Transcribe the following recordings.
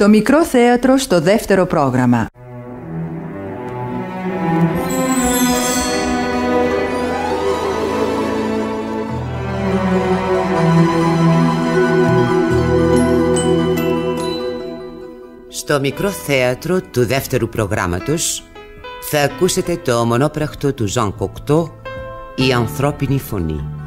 Το μικρό θέατρο στο δεύτερο πρόγραμμα. Στο μικρό θέατρο του δεύτερου προγράμματος θα ακούσετε το Μονοπραχτό του Ζαν Κοκτώ, «Η ανθρώπινη φωνή».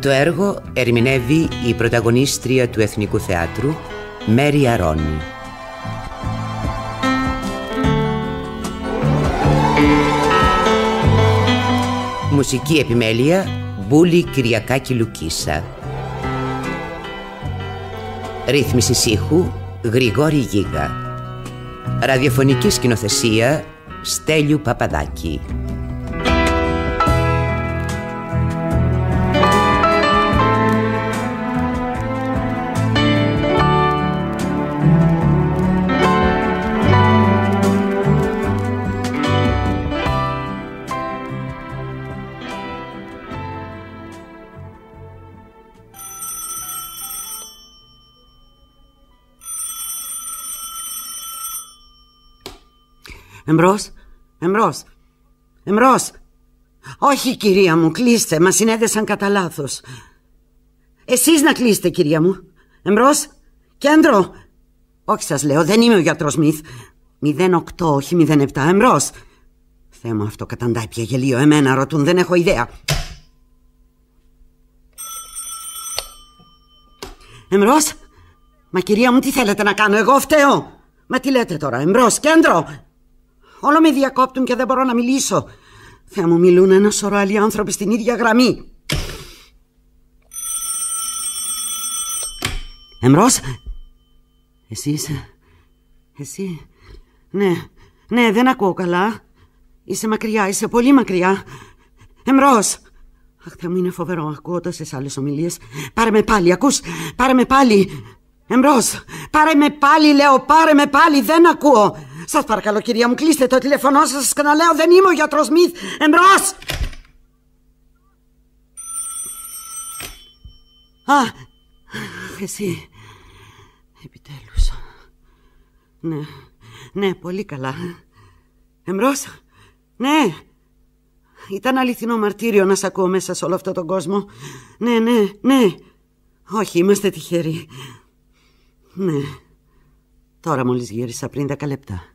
Το έργο ερμηνεύει η πρωταγωνίστρια του Εθνικού Θεάτρου, Μέρι Αρώνη. Μουσική επιμέλεια Μπούλη Κυριακάκη Λουκίσα Ρύθμιση ήχου Γρηγόρη Γίγα Ραδιοφωνική σκηνοθεσία Στέλιου Παπαδάκη Εμπρός, εμπρός, εμπρός. Όχι κυρία μου, κλείστε, μας συνέδεσαν κατά λάθος. Εσείς να κλείστε κυρία μου. Εμπρός, κέντρο. Όχι σας λέω, δεν είμαι ο γιατρός Μιθ. 08, όχι 07, εμπρός. Θεέ μου αυτό καταντάει πια γελίο, εμένα ρωτούν, δεν έχω ιδέα. Εμπρός, μα κυρία μου τι θέλετε να κάνω, εγώ φταίω. Μα τι λέτε τώρα, εμπρός, κέντρο. Όλο με διακόπτουν και δεν μπορώ να μιλήσω. Θεά μου μιλούν ένα σωρό άλλοι άνθρωποι στην ίδια γραμμή. Εμρός, εσύ είσαι, εσύ, ναι, ναι δεν ακούω καλά. Είσαι μακριά, είσαι πολύ μακριά. Εμρός, αχ Θεέ μου είναι φοβερό, ακούω τόσες άλλες ομιλίες. Πάρε με πάλι, ακούς, πάρε με πάλι. Εμπρό, πάρε με πάλι, λέω, πάρε με πάλι, δεν ακούω. Σας παρακαλώ, κυρία μου, κλείστε το τηλέφωνό σας. Σας ξαναλέω, δεν είμαι ο γιατρός Μιθ. Εμπρός! Α, εσύ. Επιτέλους. Ναι, ναι, πολύ καλά. Εμπρός. Ναι. Ήταν αληθινό μαρτύριο να σ' ακούω μέσα σε όλο αυτόν τον κόσμο. Ναι, ναι, ναι. Όχι, είμαστε τυχεροί. Ναι. Τώρα μόλις γύρισα πριν 10 λεπτά.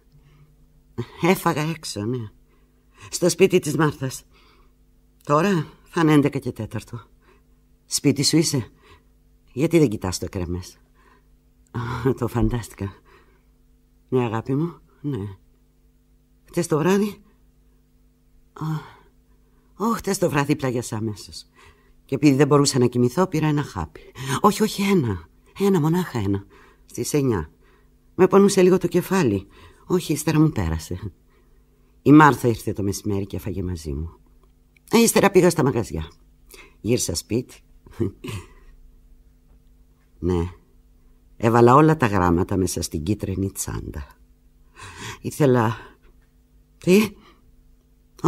Έφαγα έξω, ναι. Στο σπίτι της Μάρθας. Τώρα θα είναι 11 και τέταρτο. Σπίτι σου είσαι. Γιατί δεν κοιτάς το κρέμες. το φαντάστηκα. Ναι, αγάπη μου, ναι. Χτες το βράδυ... Ω, χτες το βράδυ πλαγιάσα αμέσως. Και επειδή δεν μπορούσα να κοιμηθώ, πήρα ένα χάπι. Όχι, όχι, ένα. Ένα, μονάχα ένα. Στις εννιά. Με πονούσε λίγο το κεφάλι. Όχι, ύστερα μου πέρασε. Η Μάρθα ήρθε το μεσημέρι και έφαγε μαζί μου. Ύστερα ε, πήγα στα μαγαζιά. Γύρισα σπίτι. ναι, έβαλα όλα τα γράμματα μέσα στην κίτρινη τσάντα. Ήθελα... Τι?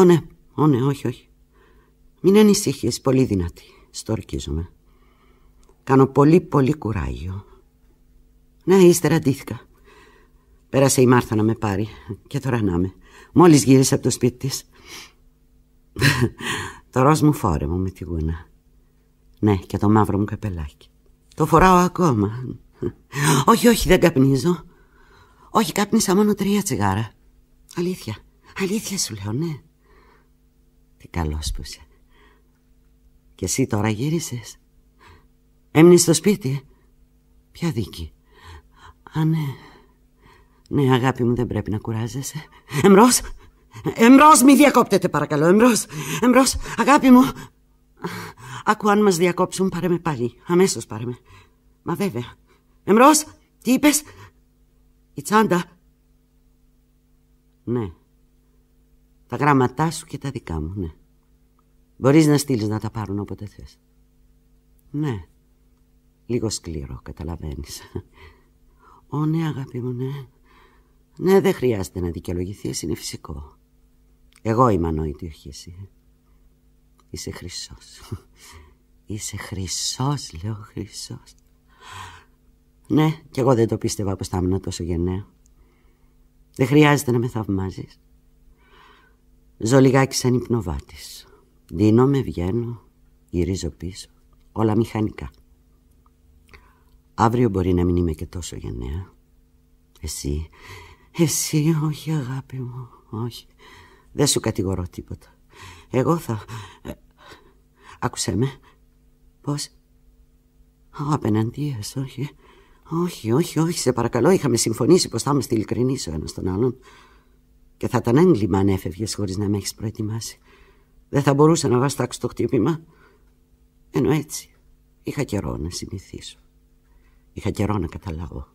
Ναι. Ω ναι, όχι, όχι. Μην ανησυχείς, πολύ δυνατή. Στορκίζομαι. Κάνω πολύ, πολύ κουράγιο. Ναι, ύστερα αντίθηκα. Πέρασε η Μάρθα να με πάρει και τώρα να με. Μόλις γύρισε από το σπίτι της. το ροζ μου φόρεμο με τη γούνα. Ναι, και το μαύρο μου καπελάκι. Το φοράω ακόμα. όχι, όχι, δεν καπνίζω. Όχι, κάπνισα μόνο τρία τσιγάρα. Αλήθεια. Αλήθεια σου λέω, ναι. Τι καλός που είσαι. Και εσύ τώρα γύρισες. Έμεινες στο σπίτι. Ποια δίκη. Α, ναι. Ναι, αγάπη μου, δεν πρέπει να κουράζεσαι. Εμπρός! Εμπρός, μη διακόπτετε παρακαλώ, εμπρός! Εμπρός! αγάπη μου! Άκου, αν μας διακόψουν, πάρε με πάλι. Αμέσως πάρε με. Μα βέβαια. Εμπρός, τι είπες! Η τσάντα. Ναι. Τα γράμματά σου και τα δικά μου, ναι. Μπορείς να στείλεις να τα πάρουν όποτε θέ. Ναι. Λίγο σκληρό, καταλαβαίνεις. Ω, ναι, αγάπη μου, ναι. Ναι, δεν χρειάζεται να δικαιολογηθεί, είναι φυσικό. Εγώ είμαι ανόητη, όχι εσύ. Είσαι χρυσός. Είσαι χρυσός, λέω χρυσός. Ναι, κι εγώ δεν το πίστευα πώ θα ήμουν τόσο γενναία. Δεν χρειάζεται να με θαυμάζεις. Ζω λιγάκι σαν υπνοβάτης. Δίνω με, βγαίνω, γυρίζω πίσω. Όλα μηχανικά. Αύριο μπορεί να μην είμαι και τόσο γενναία. Εσύ εσύ όχι αγάπη μου, όχι. Δεν σου κατηγορώ τίποτα. Εγώ θα... Ε, άκουσέ με. Πώς... Ο όχι. Όχι, όχι, όχι, σε παρακαλώ. Είχαμε συμφωνήσει πως θα είμαστε ειλικρινείς ο ένας τον άλλον. Και θα ήταν έγκλημα αν έφευγες χωρίς να με έχεις προετοιμάσει. Δεν θα μπορούσα να βαστάξω το χτύπημα. Ενώ έτσι είχα καιρό να συνηθίσω. Είχα καιρό να καταλάβω.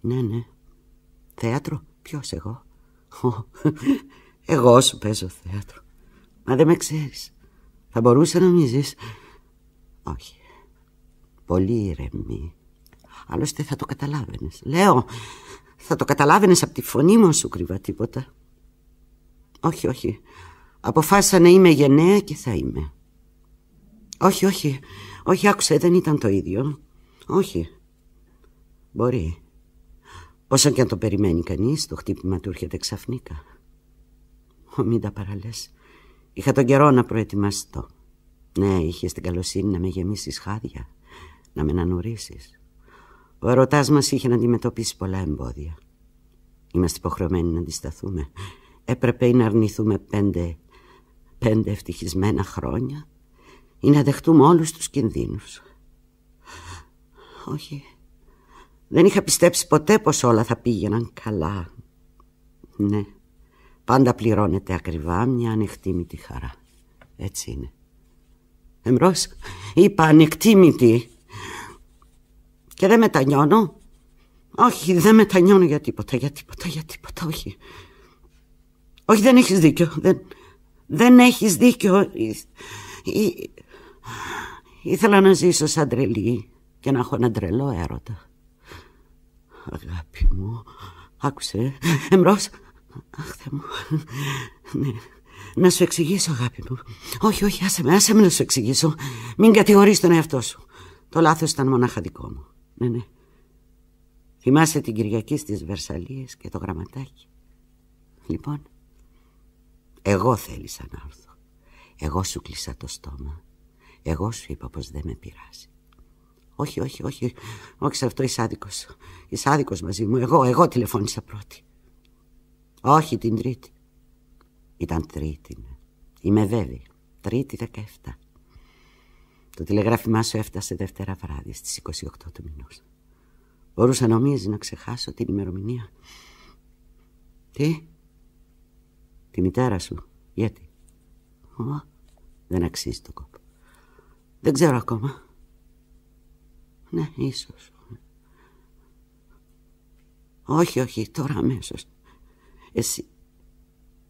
Ναι, ναι. Θέατρο. Ποιος εγώ Εγώ σου παίζω θέατρο Μα δεν με ξέρεις Θα μπορούσε να ζεις, Όχι Πολύ ηρεμή Άλλωστε θα το καταλάβαινες Λέω θα το καταλάβαινες από τη φωνή μου σου κρύβα τίποτα Όχι όχι Αποφάσισα να είμαι γενναία και θα είμαι Όχι όχι Όχι άκουσε δεν ήταν το ίδιο Όχι Μπορεί Όσο και αν το περιμένει κανείς, το χτύπημα του έρχεται ξαφνικά. Ο μην τα παραλές. Είχα τον καιρό να προετοιμαστώ. Ναι, είχες την καλοσύνη να με γεμίσεις χάδια, να με ανανουρίσει. Ο ερωτάς μας είχε να αντιμετωπίσει πολλά εμπόδια. Είμαστε υποχρεωμένοι να αντισταθούμε. Έπρεπε ή να αρνηθούμε πέντε, πέντε ευτυχισμένα χρόνια ή να δεχτούμε όλους τους κινδύνους. Όχι, δεν είχα πιστέψει ποτέ πως όλα θα πήγαιναν καλά. Ναι, πάντα πληρώνεται ακριβά μια ανεκτήμητη χαρά. Έτσι είναι. Εμπρός, είπα ανεκτήμητη. Και δεν μετανιώνω. Όχι, δεν μετανιώνω για τίποτα, για τίποτα, για τίποτα, όχι. Όχι, δεν έχεις δίκιο. Δεν, δεν έχεις δίκιο. Ή, ή, ήθελα να ζήσω σαν τρελή και να έχω έναν τρελό έρωτα. Αγάπη μου, άκουσε. Εμπρός. Αχ, μου. Ναι. Να σου εξηγήσω, αγάπη μου. Όχι, όχι, άσε με, άσε με να σου εξηγήσω. Μην κατηγορείς τον εαυτό σου. Το λάθος ήταν μονάχα δικό μου. Ναι, ναι. Θυμάσαι την Κυριακή στις Βερσαλίες και το γραμματάκι. Λοιπόν, εγώ θέλησα να έρθω. Εγώ σου κλείσα το στόμα. Εγώ σου είπα πως δεν με πειράζει. Όχι, όχι, όχι. Όχι σε αυτό είσαι άδικος. Είσαι άδικος μαζί μου. Εγώ, εγώ τηλεφώνησα πρώτη. Όχι την Τρίτη. Ήταν Τρίτη. ναι. Είμαι βέβαιη. Τρίτη 17. Το τηλεγράφημά σου έφτασε Δευτέρα βράδυ στις 28 του μηνός. Μπορούσα νομίζεις να ξεχάσω την ημερομηνία. Τι? Τη μητέρα σου. Γιατί? Ο, δεν αξίζει το κόπο. Δεν ξέρω ακόμα. Ναι, ίσως. Όχι, όχι, τώρα αμέσως. Εσύ...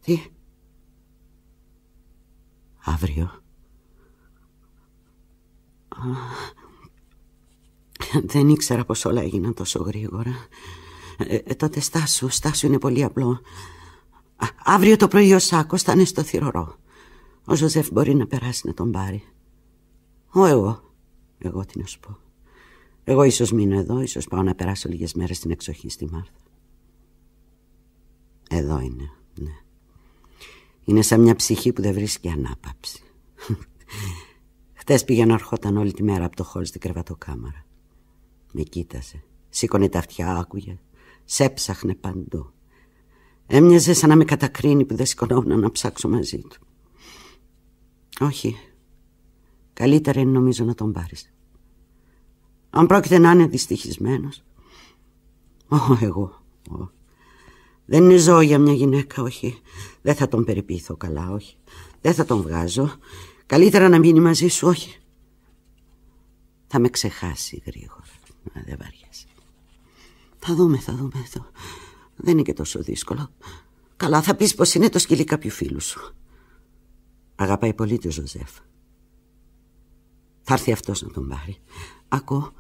Τι... Αύριο. δεν ήξερα πως όλα έγιναν τόσο γρήγορα. Ε, ε τότε στάσου, στάσου είναι πολύ απλό. αύριο το πρωί ο Σάκος θα είναι στο θηρορό. Ο Ζωζεφ μπορεί να περάσει να τον πάρει. Ο εγώ. Εγώ τι να σου πω. Εγώ ίσως μείνω εδώ, ίσως πάω να περάσω λίγες μέρες στην εξοχή στη Μάρθα. Εδώ είναι, ναι. Είναι σαν μια ψυχή που δεν βρίσκει ανάπαψη. Χτες πήγαινε ερχόταν όλη τη μέρα από το χώρο στην κρεβατοκάμαρα. Με κοίταζε, σήκωνε τα αυτιά, άκουγε, σέψαχνε παντού. Έμοιαζε σαν να με κατακρίνει που δεν σηκωνόμουν να ψάξω μαζί του. Όχι, καλύτερα είναι νομίζω να τον πάρεις. Αν πρόκειται να είναι δυστυχισμένος. Ω, εγώ. Δεν είναι ζώο για μια γυναίκα, όχι. Δεν θα τον περιποιηθώ καλά, όχι. Δεν θα τον βγάζω. Καλύτερα να μείνει μαζί σου, όχι. Θα με ξεχάσει γρήγορα. Να δεν βαριέσαι. Θα δούμε, θα δούμε. Θα... Δεν είναι και τόσο δύσκολο. Καλά, θα πεις πως είναι το σκυλί κάποιου φίλου σου. Αγαπάει πολύ τον Ζωζέφ. Θα έρθει αυτός να τον πάρει. Ακούω.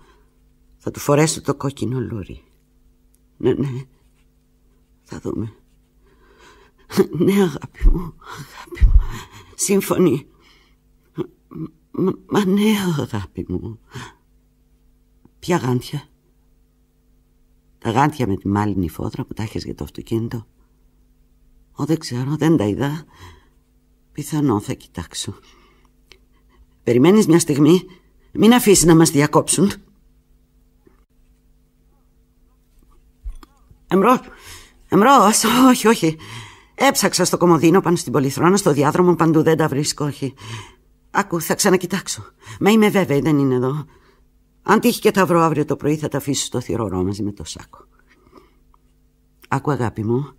Θα του φορέσω το κόκκινο λούρι. Ναι, ναι. Θα δούμε. Ναι, αγάπη μου, αγάπη μου. Σύμφωνη. Μα ναι, αγάπη μου. Ποια γάντια. Τα γάντια με τη μάλινη φόδρα που τα έχεις για το αυτοκίνητο. Ω, δεν ξέρω, δεν τα είδα. Πιθανό θα κοιτάξω. Περιμένεις μια στιγμή. Μην αφήσεις να μας διακόψουν. Εμπρό. Εμπρό, όχι, όχι. Έψαξα στο κομμωδίνο πάνω στην πολυθρόνα, στο διάδρομο παντού δεν τα βρίσκω, όχι. Άκου, θα ξανακοιτάξω. Μα είμαι βέβαιη, δεν είναι εδώ. Αν τύχει και τα βρω αύριο το πρωί, θα τα αφήσω στο θηρορό μαζί με το σάκο. Άκου, αγάπη μου.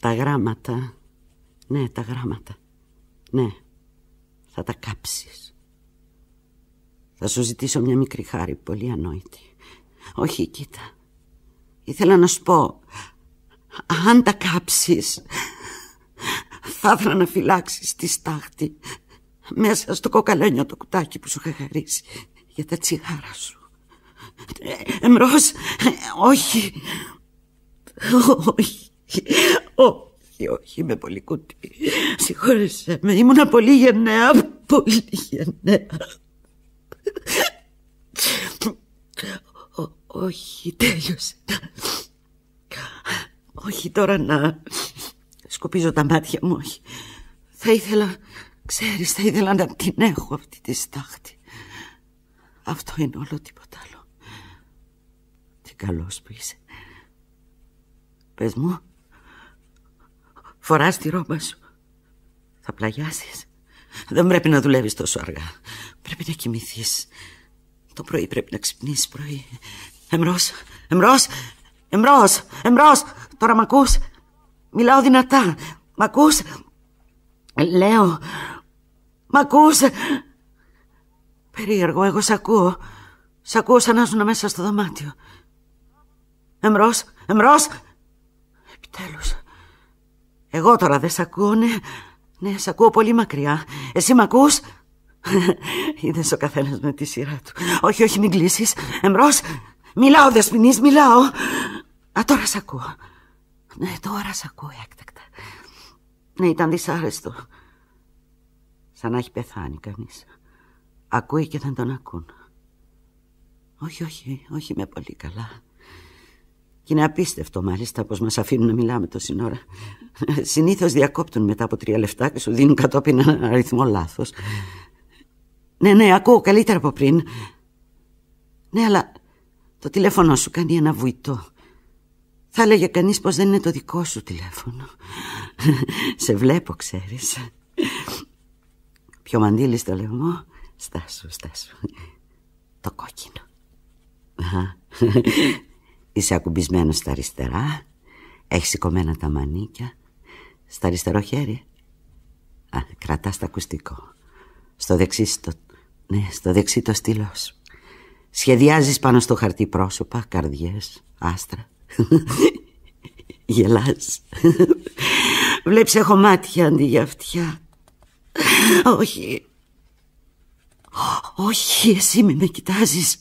Τα γράμματα. Ναι, τα γράμματα. Ναι, θα τα κάψεις. Θα σου ζητήσω μια μικρή χάρη, πολύ ανόητη. Όχι, κοίτα. Ήθελα να σου πω, αν τα κάψεις, θα ήθελα να φυλάξεις τη στάχτη μέσα στο κοκαλένιο το κουτάκι που σου είχα χαρίσει για τα τσιγάρα σου. Ε, Εμρός όχι, όχι, όχι, όχι, είμαι πολύ κουτί. Συγχώρεσέ με, ήμουνα πολύ γενναία, πολύ γενναία όχι, τέλειωσε. όχι τώρα να σκουπίζω τα μάτια μου, όχι. Θα ήθελα, ξέρεις, θα ήθελα να την έχω αυτή τη στάχτη. Αυτό είναι όλο τίποτα άλλο. Τι καλός που είσαι. Πες μου, φοράς τη ρόμπα σου. Θα πλαγιάσεις. Δεν πρέπει να δουλεύεις τόσο αργά. Πρέπει να κοιμηθείς. Το πρωί πρέπει να ξυπνήσεις πρωί. Εμπρό, Εμπρό! Εμπρό! εμπρό. Τώρα μ' ακούς. Μιλάω δυνατά. Μ' ακούς. Λέω. Μ' ακούς. Περίεργο, εγώ σ' ακούω. Σ' ακούω σαν να ζουν μέσα στο δωμάτιο. Εμπρό! Εμπρό! Επιτέλους. Εγώ τώρα δεν σ' ακούω, ναι. Ναι, σ' ακούω πολύ μακριά. Εσύ μ' ακούς? Είδες ο καθένας με τη σειρά του. Όχι, όχι, μην κλείσεις. Εμπρός. Μιλάω, δεσπινή, μιλάω. Α, τώρα σ' ακούω. Ναι, τώρα σ' ακούω έκτακτα. Ναι, ήταν δυσάρεστο. Σαν να έχει πεθάνει κανείς. Ακούει και δεν τον ακούν. Όχι, όχι, όχι με πολύ καλά. Και είναι απίστευτο μάλιστα πως μας αφήνουν να μιλάμε το σύνορα Συνήθως διακόπτουν μετά από τρία λεφτά και σου δίνουν κατόπιν ένα αριθμό λάθος. Ναι, ναι, ακούω καλύτερα από πριν. Ναι, αλλά το τηλέφωνο σου κάνει ένα βουητό. Θα έλεγε κανείς πως δεν είναι το δικό σου τηλέφωνο. Σε βλέπω, ξέρεις. Πιο μαντήλι στο λαιμό. Στάσου, στάσου. Το κόκκινο. Είσαι ακουμπισμένος στα αριστερά. Έχεις σηκωμένα τα μανίκια. Στα αριστερό χέρι. Α, κρατάς το ακουστικό. Στο δεξί στο ναι, στο δεξί το σου. Σχεδιάζεις πάνω στο χαρτί πρόσωπα, καρδιές, άστρα. Γελάς. Βλέπεις έχω μάτια αντί για αυτιά. Όχι. Όχι, εσύ με με κοιτάζεις.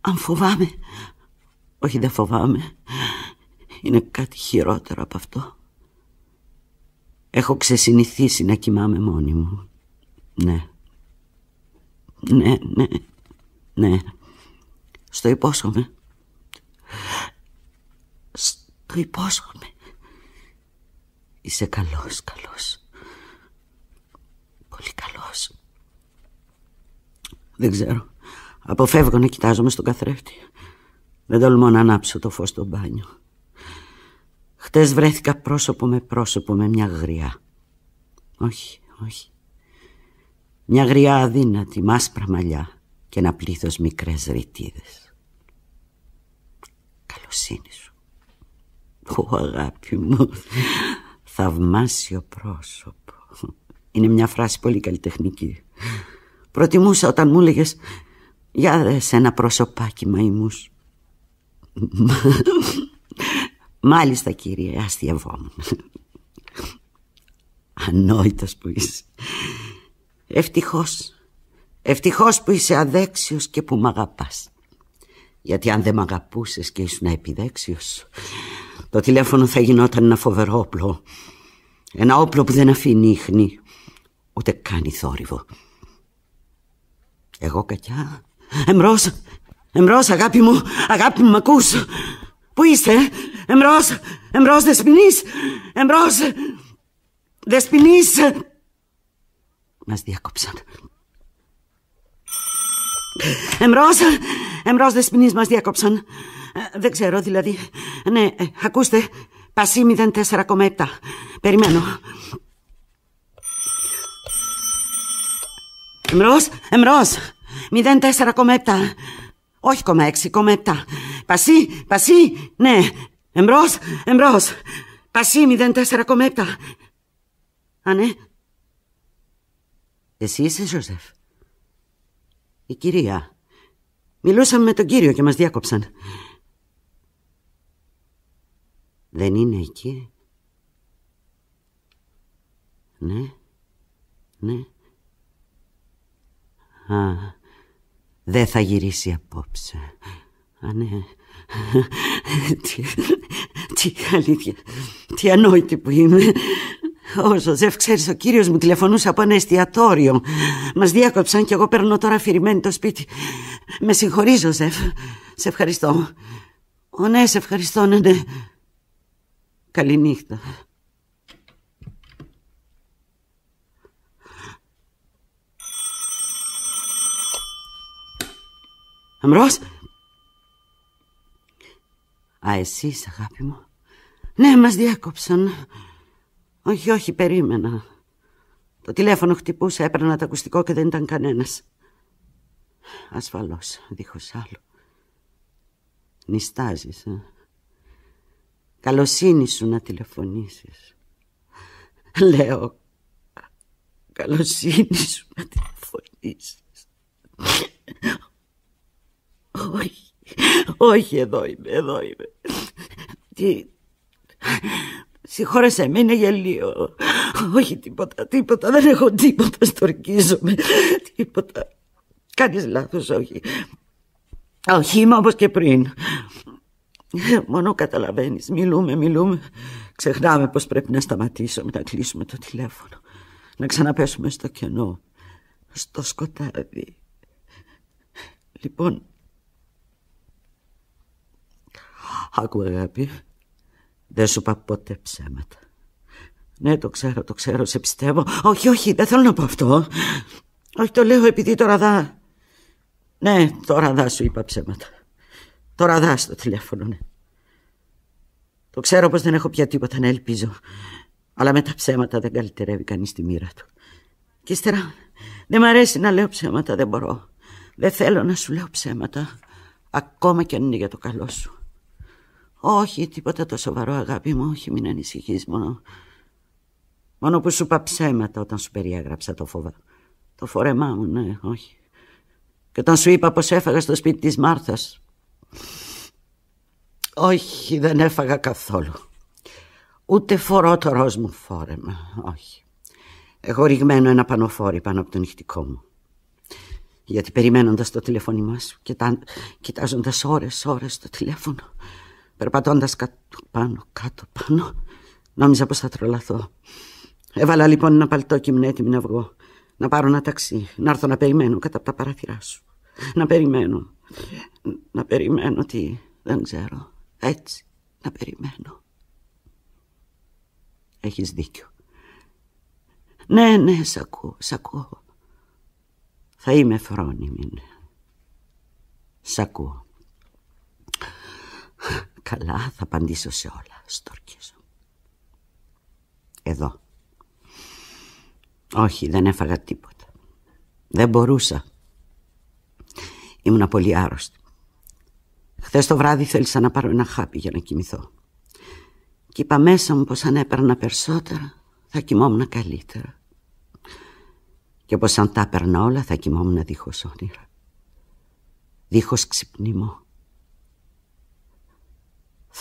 Αν φοβάμαι. Όχι, δεν φοβάμαι. Είναι κάτι χειρότερο από αυτό. Έχω ξεσυνηθίσει να κοιμάμαι μόνη μου. Ναι. Ναι, ναι, ναι. Στο υπόσχομαι. Στο υπόσχομαι. Είσαι καλός, καλός. Πολύ καλός. Δεν ξέρω. Αποφεύγω να κοιτάζομαι στον καθρέφτη. Δεν τολμώ να ανάψω το φως στο μπάνιο. Χτες βρέθηκα πρόσωπο με πρόσωπο με μια γριά. Όχι, όχι μια γριά αδύνατη μάσπρα μαλλιά και ένα πλήθος μικρές ρητίδες. Καλοσύνη σου. Ω αγάπη μου, θαυμάσιο πρόσωπο. Είναι μια φράση πολύ καλλιτεχνική. Προτιμούσα όταν μου έλεγες «Για δες ένα προσωπάκι μαϊμούς». Μάλιστα κύριε, αστιαβόμουν. Ανόητος που είσαι. Ευτυχώς, ευτυχώς που είσαι αδέξιος και που μ' αγαπάς. Γιατί αν δεν μ' αγαπούσες και ήσουν επιδέξιος, το τηλέφωνο θα γινόταν ένα φοβερό όπλο. Ένα όπλο που δεν αφήνει ίχνη, ούτε κάνει θόρυβο. Εγώ κακιά, εμπρός, εμπρός αγάπη μου, αγάπη μου μ' ακούς. Πού είστε, εμπρός, εμπρός δεσποινής, εμπρός δεσποινής. Μας διάκοψαν. Εμρός, εμρός δεσποινής μας διάκοψαν. Ε, δεν ξέρω δηλαδή. Ναι, ε, ακούστε, πασί 04,7. Περιμένω. Εμρός, εμρός, 04,7. Όχι, 0,7. Πασί, πασί, ναι. Εμπρός, εμπρός. Πασί 04,7. Α, ναι. Εσύ είσαι, Ζωζεφ, Η κυρία. Μιλούσαμε με τον κύριο και μας διάκοψαν. Δεν είναι εκεί. Ναι. Ναι. Α, δεν θα γυρίσει απόψε. Α, ναι. Τι, τι αλήθεια. Τι ανόητη που είμαι. Ο Ζωζεφ, ξέρεις, ο κύριος μου τηλεφωνούσε από ένα εστιατόριο. Μας διάκοψαν και εγώ παίρνω τώρα αφηρημένη το σπίτι. Με συγχωρείς, Ζωζεφ. Σε ευχαριστώ. Ω, ναι, σε ευχαριστώ, ναι, ναι. Καληνύχτα. Αμρός. Α, εσείς, αγάπη μου. Ναι, μας διάκοψαν. Όχι, όχι, περίμενα. Το τηλέφωνο χτυπούσε, έπαιρνα το ακουστικό και δεν ήταν κανένας. Ασφαλώς, δίχως άλλο. Νιστάζεις, ε. Καλοσύνη σου να τηλεφωνήσεις. Λέω, καλοσύνη σου να τηλεφωνήσεις. όχι, όχι, εδώ είμαι, εδώ είμαι. Τι, Συγχώρεσέ με, είναι γελίο. Όχι τίποτα, τίποτα, δεν έχω τίποτα, στορκίζομαι. Τίποτα. Κάνεις λάθος, όχι. Όχι, είμαι όπως και πριν. Μόνο καταλαβαίνεις, μιλούμε, μιλούμε. Ξεχνάμε πως πρέπει να σταματήσουμε, να κλείσουμε το τηλέφωνο. Να ξαναπέσουμε στο κενό, στο σκοτάδι. Λοιπόν, άκου αγάπη, δεν σου είπα ποτέ ψέματα. Ναι, το ξέρω, το ξέρω, σε πιστεύω. Όχι, όχι, δεν θέλω να πω αυτό. Όχι, το λέω επειδή τώρα δα... Ναι, τώρα δα σου είπα ψέματα. Τώρα δα στο τηλέφωνο, ναι. Το ξέρω πως δεν έχω πια τίποτα να ελπίζω. Αλλά με τα ψέματα δεν καλυτερεύει κανείς τη μοίρα του. Και ύστερα δεν μ' αρέσει να λέω ψέματα, δεν μπορώ. Δεν θέλω να σου λέω ψέματα, ακόμα και αν είναι για το καλό σου. Όχι, τίποτα το σοβαρό, αγάπη μου. Όχι, μην ανησυχείς μόνο. Μόνο που σου είπα ψέματα όταν σου περιέγραψα το φόβο. Το φορεμά μου, ναι, όχι. Και όταν σου είπα πως έφαγα στο σπίτι της Μάρθας. Όχι, δεν έφαγα καθόλου. Ούτε φορώ το ροζ μου φόρεμα, όχι. Έχω ρηγμένο ένα πανοφόρι πάνω από το νυχτικό μου. Γιατί περιμένοντας το τηλεφώνημά σου, κοιτάζοντα κοιτάζοντας ώρες, ώρες το τηλέφωνο, Περπατώντας κάτω, πάνω, κάτω, πάνω, νόμιζα πως θα τρελαθώ. Έβαλα λοιπόν ένα παλτό και ήμουν έτοιμη να βγω. Να πάρω ένα ταξί, να έρθω να περιμένω κατά από τα παράθυρά σου. Να περιμένω, να περιμένω τι δεν ξέρω. Έτσι, να περιμένω. Έχεις δίκιο. Ναι, ναι, σ' ακούω, σ' ακούω. Θα είμαι φρόνιμη, ναι. Σ' ακούω. Καλά, θα απαντήσω σε όλα, στορκίζω. Εδώ. Όχι, δεν έφαγα τίποτα. Δεν μπορούσα. Ήμουνα πολύ άρρωστη. Χθες το βράδυ θέλησα να πάρω ένα χάπι για να κοιμηθώ. Και είπα μέσα μου πως αν έπαιρνα περισσότερα θα κοιμόμουν καλύτερα. Και πως αν τα έπαιρνα όλα θα κοιμόμουν δίχως όνειρα. Δίχως ξυπνημό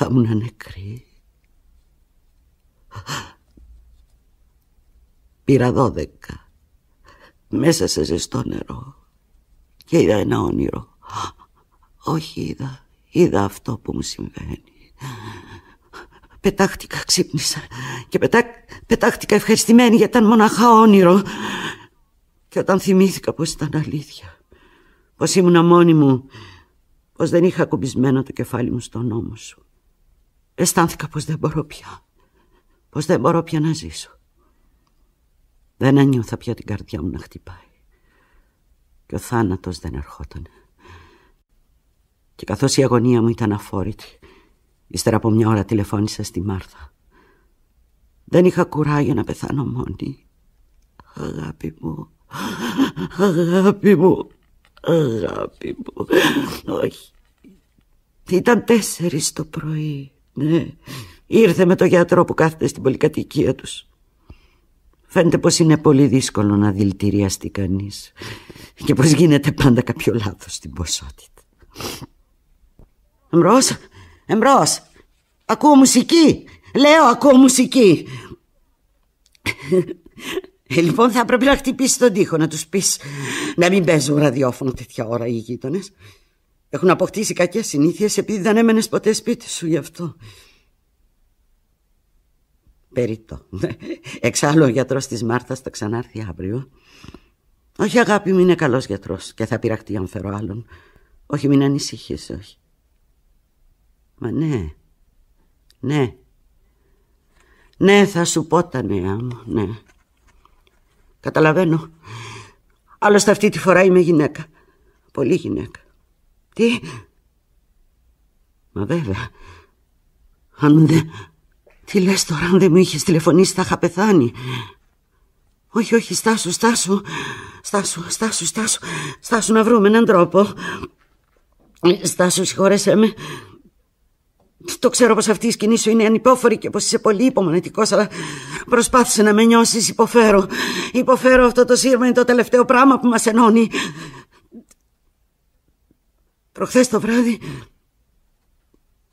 θα ήμουν νεκρή. Πήρα δώδεκα μέσα σε ζεστό νερό και είδα ένα όνειρο. Όχι είδα, είδα αυτό που μου συμβαίνει. Πετάχτηκα, ξύπνησα και πετάχτηκα ευχαριστημένη γιατί ήταν μοναχά όνειρο. Και όταν θυμήθηκα πως ήταν αλήθεια, πως ήμουν μόνη μου, πως δεν είχα κουμπισμένο το κεφάλι μου στον ώμο σου. Αισθάνθηκα πως δεν μπορώ πια. Πως δεν μπορώ πια να ζήσω. Δεν ένιωθα πια την καρδιά μου να χτυπάει. Και ο θάνατος δεν ερχόταν. Και καθώς η αγωνία μου ήταν αφόρητη, ύστερα από μια ώρα τηλεφώνησα στη Μάρθα. Δεν είχα κουράγιο να πεθάνω μόνη. Αγάπη μου, αγάπη μου, αγάπη μου, όχι. Ήταν τέσσερις το πρωί. Ναι, ήρθε με το γιατρό που κάθεται στην πολυκατοικία τους. Φαίνεται πως είναι πολύ δύσκολο να δηλητηριαστεί κανείς και πως γίνεται πάντα κάποιο λάθος στην ποσότητα. Εμπρός, εμπρός, ακούω μουσική, λέω ακούω μουσική. Ε, λοιπόν θα πρέπει να χτυπήσεις τον τοίχο να τους πεις να μην παίζουν ραδιόφωνο τέτοια ώρα οι γείτονες. Έχουν αποκτήσει κακές συνήθειες επειδή δεν έμενες ποτέ σπίτι σου γι' αυτό. Περίτω. Εξάλλου ο γιατρός της Μάρθας θα ξανάρθει αύριο. Όχι αγάπη μου είναι καλός γιατρός και θα πειραχτεί αν φέρω άλλον. Όχι μην ανησυχείς, όχι. Μα ναι, ναι. Ναι, θα σου πω τα νέα μου, ναι. Καταλαβαίνω. Άλλωστε αυτή τη φορά είμαι γυναίκα. Πολύ γυναίκα. Μα βέβαια... Αν δεν... Τι λες τώρα, αν δεν μου είχες τηλεφωνήσει θα είχα πεθάνει. Όχι, όχι, στάσου, στάσου. Στάσου, στάσου, στάσου. Στάσου να βρούμε έναν τρόπο. Ε, στάσου, συγχωρέσαι με. Το ξέρω πως αυτή η σκηνή σου είναι ανυπόφορη και πως είσαι πολύ υπομονετικός, αλλά προσπάθησε να με νιώσεις υποφέρω. Υποφέρω αυτό το σύρμα είναι το τελευταίο πράγμα που μας ενώνει. Προχθές το βράδυ...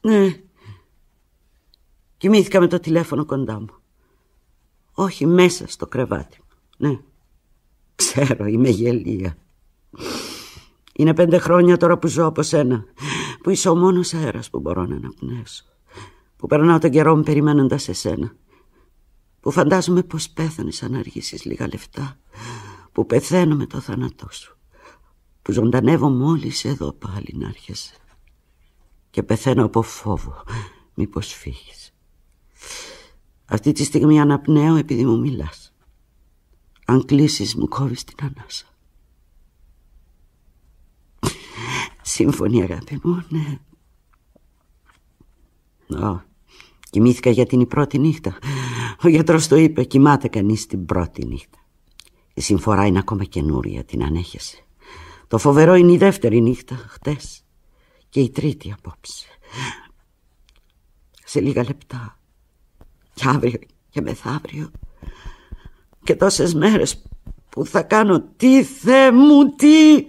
Ναι. Κοιμήθηκα με το τηλέφωνο κοντά μου. Όχι μέσα στο κρεβάτι μου. Ναι. Ξέρω, είμαι γελία. Είναι πέντε χρόνια τώρα που ζω από σένα. Που είσαι ο μόνος αέρας που μπορώ να αναπνέσω. Που περνάω τον καιρό μου περιμένοντας εσένα. Που φαντάζομαι πως πέθανες αν αργήσεις λίγα λεφτά. Που πεθαίνω με το θάνατό σου που ζωντανεύω μόλις εδώ πάλι να έρχεσαι και πεθαίνω από φόβο μήπως φύγεις. Αυτή τη στιγμή αναπνέω επειδή μου μιλάς. Αν κλείσεις μου κόβεις την ανάσα. Σύμφωνη αγάπη μου, ναι. κοιμήθηκα για την πρώτη νύχτα. Ο γιατρός το είπε, κοιμάται κανείς την πρώτη νύχτα. Η συμφορά είναι ακόμα καινούρια, την ανέχεσαι. Το φοβερό είναι η δεύτερη νύχτα χτες και η τρίτη απόψε. Σε λίγα λεπτά και αύριο και μεθαύριο και τόσες μέρες που θα κάνω τι θε μου τι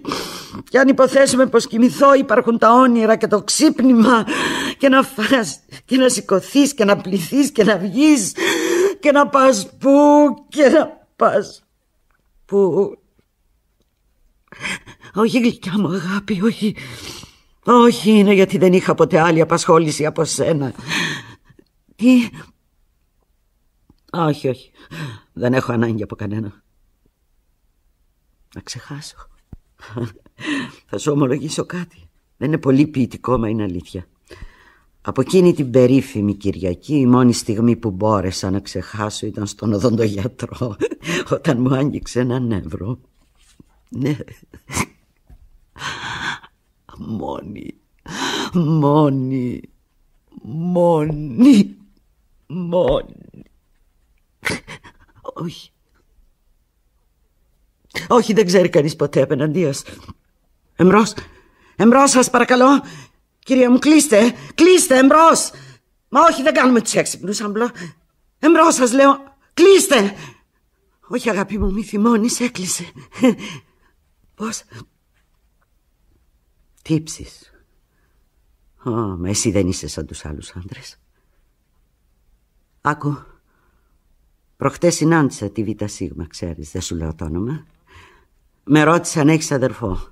και αν υποθέσουμε πως κοιμηθώ υπάρχουν τα όνειρα και το ξύπνημα και να φας και να σηκωθείς και να πληθείς και να βγεις και να πας που και να πας που όχι γλυκιά μου αγάπη, όχι... Όχι, είναι γιατί δεν είχα ποτέ άλλη απασχόληση από σένα. Τι... Όχι, όχι. Δεν έχω ανάγκη από κανένα. Να ξεχάσω. Θα σου ομολογήσω κάτι. Δεν είναι πολύ ποιητικό, μα είναι αλήθεια. Από εκείνη την περίφημη Κυριακή η μόνη στιγμή που μπόρεσα να ξεχάσω ήταν στον οδοντογιατρό όταν μου άγγιξε ένα νεύρο. Ναι. Μόνη, μόνη, μόνη, μόνη. Όχι. Όχι, δεν ξέρει κανείς ποτέ απέναντί Εμπρός, εμπρός σας παρακαλώ. Κυρία μου, κλείστε, κλείστε, εμπρός. Μα όχι, δεν κάνουμε τους έξυπνους, αμπλό. Εμπρός σας λέω, κλείστε. Όχι, αγάπη μου, μη θυμώνεις, έκλεισε. Πώς, τύψεις. Α, μα εσύ δεν είσαι σαν τους άλλους άντρες. Άκου, προχτές συνάντησα τη Β' Σίγμα, ξέρεις, δεν σου λέω το όνομα. Με ρώτησε αν έχεις αδερφό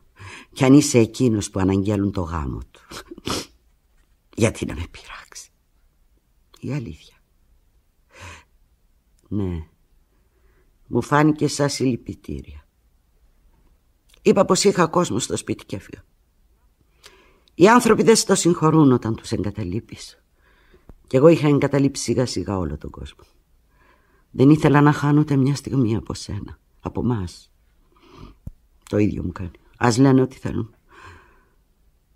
κι αν είσαι εκείνος που αναγγέλουν το γάμο του. Γιατί να με πειράξει. Η αλήθεια. Ναι, μου φάνηκε σαν συλληπιτήρια. Είπα πως είχα κόσμο στο σπίτι και έφυγα. Οι άνθρωποι δεν στο συγχωρούν όταν τους εγκαταλείπεις. Κι εγώ είχα εγκαταλείψει σιγά σιγά όλο τον κόσμο. Δεν ήθελα να χάνω ούτε μια στιγμή από σένα, από εμά. Το ίδιο μου κάνει. Ας λένε ό,τι θέλουν.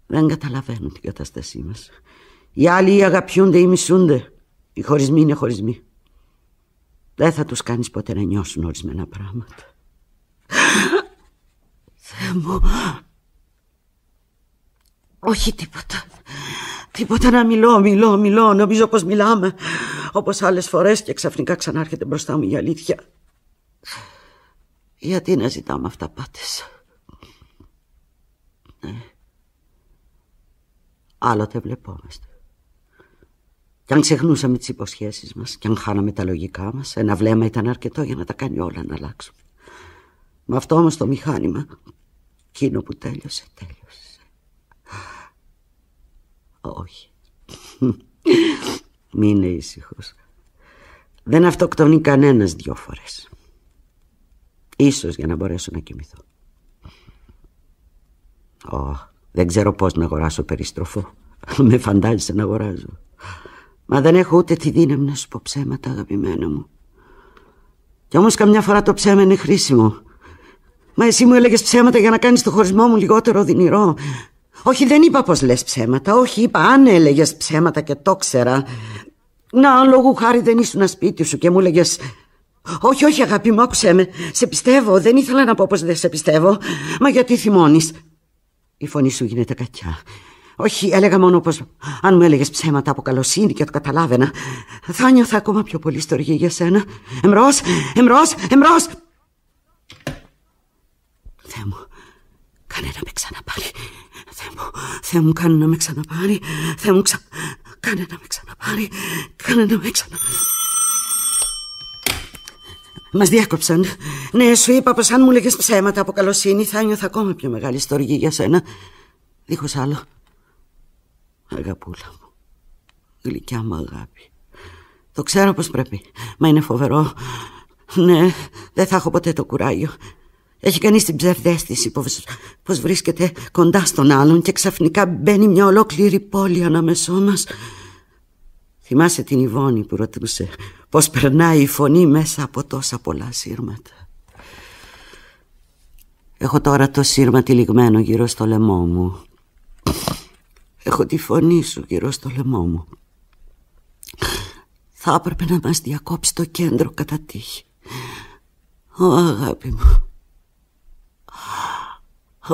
Δεν καταλαβαίνουν την κατάστασή μας. Οι άλλοι ή αγαπιούνται ή μισούνται. Οι χωρισμοί είναι χωρισμοί. Δεν θα τους κάνεις ποτέ να νιώσουν ορισμένα πράγματα. Θεέ μου, όχι τίποτα. Τίποτα να μιλώ, μιλώ, μιλώ. Νομίζω πως μιλάμε. Όπως άλλες φορές και ξαφνικά ξανάρχεται μπροστά μου η αλήθεια. Γιατί να ζητάμε αυτά πάτες. Ναι. Άλλοτε βλεπόμαστε. Κι αν ξεχνούσαμε τις υποσχέσεις μας και αν χάναμε τα λογικά μας, ένα βλέμμα ήταν αρκετό για να τα κάνει όλα να αλλάξουν. Με αυτό όμως το μηχάνημα, εκείνο που τέλειωσε, τέλειωσε. Όχι. Μην είναι ήσυχος. Δεν αυτοκτονεί κανένας δυο φορές. Ίσως για να μπορέσω να κοιμηθώ. Ω, δεν ξέρω πώς να αγοράσω περιστροφό. Με φαντάζεσαι να αγοράζω. Μα δεν έχω ούτε τη δύναμη να σου πω ψέματα, αγαπημένα μου. Κι όμως καμιά φορά το ψέμα είναι χρήσιμο. Μα εσύ μου έλεγες ψέματα για να κάνεις το χωρισμό μου λιγότερο δυνηρό». Όχι, δεν είπα πως λες ψέματα. Όχι, είπα αν έλεγες ψέματα και το ξέρα. Να, λόγου χάρη δεν ήσουν σπίτι σου και μου έλεγες. Όχι, όχι, αγάπη μου, άκουσέ με. Σε πιστεύω. Δεν ήθελα να πω πως δεν σε πιστεύω. Μα γιατί θυμώνεις. Η φωνή σου γίνεται κακιά. Όχι, έλεγα μόνο πως αν μου έλεγες ψέματα από καλοσύνη και το καταλάβαινα, θα νιώθω ακόμα πιο πολύ στοργή για σένα. Εμπρό! Εμπρό! Εμπρό! Θεέ μου, κανένα με ξαναπάρει. Θεέ μου, Θεέ μου κάνε να με ξαναπάρει. Θεέ μου ξα... Κάνε να με ξαναπάρει. Κάνε να με ξαναπάρει. Μας διάκοψαν. Ναι, σου είπα πως αν μου λέγες ψέματα από καλοσύνη θα νιώθω ακόμα πιο μεγάλη στοργή για σένα. Δίχως άλλο. Αγαπούλα μου. Γλυκιά μου αγάπη. Το ξέρω πως πρέπει. Μα είναι φοβερό. Ναι, δεν θα έχω ποτέ το κουράγιο. Έχει κανείς την ψευδέστηση πως, βρίσκεται κοντά στον άλλον και ξαφνικά μπαίνει μια ολόκληρη πόλη ανάμεσό μας. Θυμάσαι την Ιβόνη που ρωτούσε πως περνάει η φωνή μέσα από τόσα πολλά σύρματα. Έχω τώρα το σύρμα τυλιγμένο γύρω στο λαιμό μου. Έχω τη φωνή σου γύρω στο λαιμό μου. Θα έπρεπε να μας διακόψει το κέντρο κατά τύχη. Ω αγάπη μου.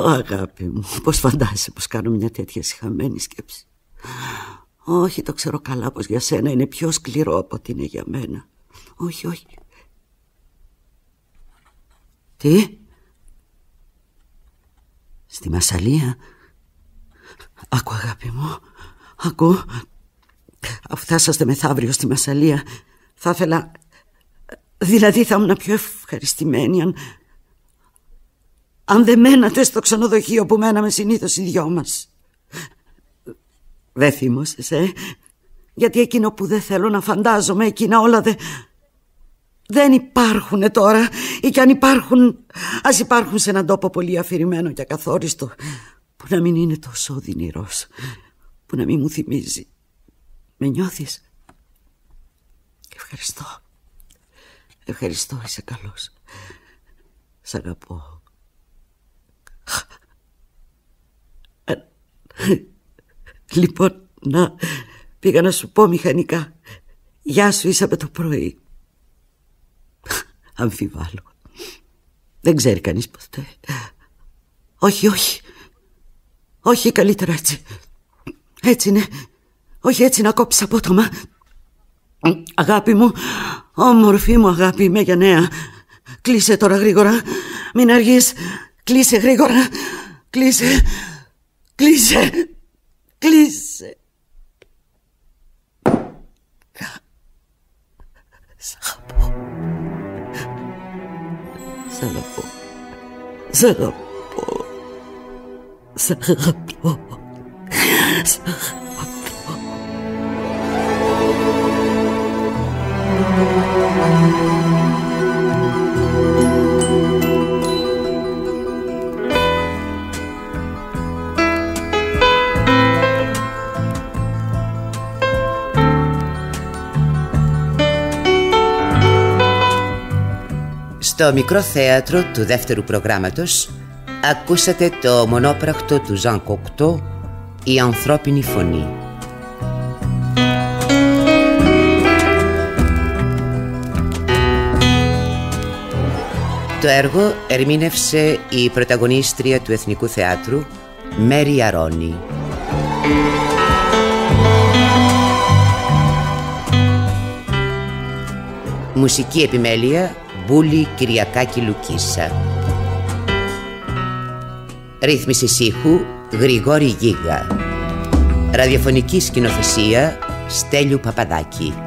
Αγάπη μου, πώς φαντάζεσαι πως κάνω μια τέτοια συχαμένη σκέψη. Όχι, το ξέρω καλά πως για σένα είναι πιο σκληρό από ότι είναι για μένα. Όχι, όχι. Τι? Στη Μασαλία. Άκου αγάπη μου. Άκου. Αφού είσαστε μεθαύριο στη Μασαλία, θα ήθελα... Δηλαδή θα ήμουν πιο ευχαριστημένη αν αν δεν μένατε στο ξενοδοχείο που μέναμε συνήθως οι δυο μας. Δεν θύμωσες, ε, γιατί εκείνο που δεν θέλω να φαντάζομαι, εκείνα όλα δεν... Δεν υπάρχουν τώρα ή κι αν υπάρχουν, ας υπάρχουν σε έναν τόπο πολύ αφηρημένο και ακαθόριστο που να μην είναι τόσο οδυνηρός, που να μην μου θυμίζει. Με νιώθεις? Ευχαριστώ. Ευχαριστώ, είσαι καλός. Σ' αγαπώ. Λοιπόν, να πήγα να σου πω μηχανικά. Γεια σου, είσαι από το πρωί. Αμφιβάλλω. Δεν ξέρει κανείς ποτέ. Όχι, όχι. Όχι, καλύτερα έτσι. Έτσι είναι. Όχι έτσι να κόψεις απότομα. Αγάπη μου, όμορφη μου αγάπη, με για νέα. Κλείσε τώρα γρήγορα. Μην αργείς. Clise, Gregor. Clise. Clise. Clise. Sapo. Sapo. Sapo. Sapo. Sapo. Thank you. Στο μικρό θέατρο του δεύτερου προγράμματος ακούσατε το μονόπρακτο του Ζαν Κοκτώ «Η ανθρώπινη φωνή». Το έργο ερμήνευσε η πρωταγωνίστρια του Εθνικού Θεάτρου, Μέρι Αρώνη. Μουσική επιμέλεια Μπούλη Κυριακάκη Λουκίσα Ρύθμιση ήχου Γρηγόρη Γίγα Ραδιοφωνική σκηνοθεσία Στέλιου Παπαδάκη